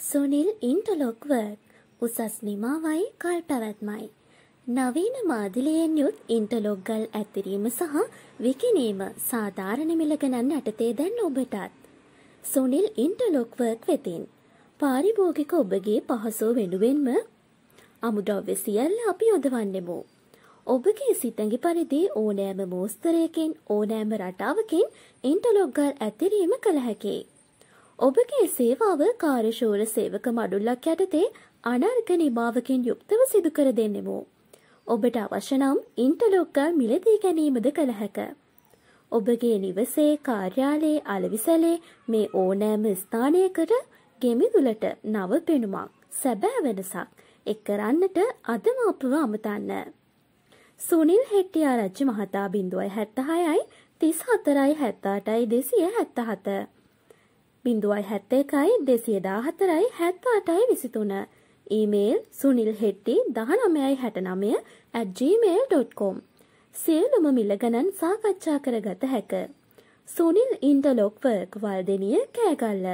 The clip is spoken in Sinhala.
සුනිල් ඉන්ටලොක් වර්ක් උසස් නිමාවයි කල් පැවැත්මයි. නවීන මාදිලයෙන් යුත් ඉන්ටලොක් ගල් ඇතිරීම සහ විකිනීම සාධාරණ මිලගණන් යටතේ දැන් ඔබටත්. සුනිල් ඉන්ටලොක් වර්ක් වෙතින්. පාරිභෝගික ඔබගේ පහසෝ වෙනුවෙන්ම අමුඩොව්‍ය සියල්ල අපි යොදවන්නෙමු. ඔබගේ සිතඟි පරිදි ඕනෑම මෝස්තරයකින් ඕනෑම රටාවකින් ඉන්ටලොක්ගල් ඇතිරීම කළ හැකේ. ඔබගේ සේවාව කාර්යශූර සේවක මඩුල්ලක් යටතේ අනර්ග නිමාවකින් යුක්තව සිදුකර දෙන්නෙමු. ඔබට අවශ්‍යනම් ඉන්ටලොක්කල් මිලදී ගැනීමද කළ හැක. ඔබගේ නිවසේ කාර්යාලයේ අලවිසලේ මේ ඕනෑම ස්ථානයකට ගෙමිදුලට නව පෙනුමක් සැබෑ වෙනසක් එක් කරන්නට අදම අපව අමතන්න. සුනිල් හෙට්ටියා රජ්ජි මහතා බිඳුවයි හැත්තහයයි තිස් හතරයි හැත්තාටයි දෙසිය හැත්තහත. බිඳුවයි හැත්ත එකයි දෙසිය දාහතරයි හැත්ත අටයි විසිතුන. ඊමේල් සුනිල් හෙට්ටි දහනමයයි හැටනමය ඇත්gmail.com සියලුම මිල්ල ගණන් සාකච්ඡා කර ගත හැක. සුනිල් ඉන්ටලොක්වර්ක් වල්දනිය කෑගල්ල.